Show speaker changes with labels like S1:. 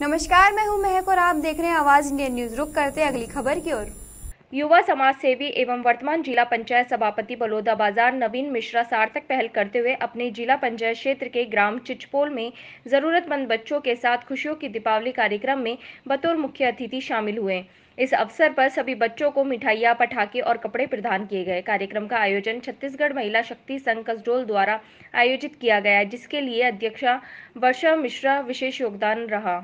S1: नमस्कार मैं हूं महक और आप देख रहे हैं आवाज इंडियन न्यूज रुक करते अगली खबर की ओर युवा समाज सेवी एवं वर्तमान जिला पंचायत सभापति बलोदा बाजार नवीन मिश्रा सार्थक पहल करते हुए अपने जिला पंचायत क्षेत्र के ग्राम चिचपोल में जरूरतमंद बच्चों के साथ खुशियों की दीपावली कार्यक्रम में बतौर मुख्य अतिथि शामिल हुए इस अवसर पर सभी बच्चों को मिठाइयाँ पटाखे और कपड़े प्रदान किए गए कार्यक्रम का आयोजन छत्तीसगढ़ महिला शक्ति संघ कसडोल द्वारा आयोजित किया गया जिसके लिए अध्यक्षा वर्षा मिश्रा विशेष योगदान रहा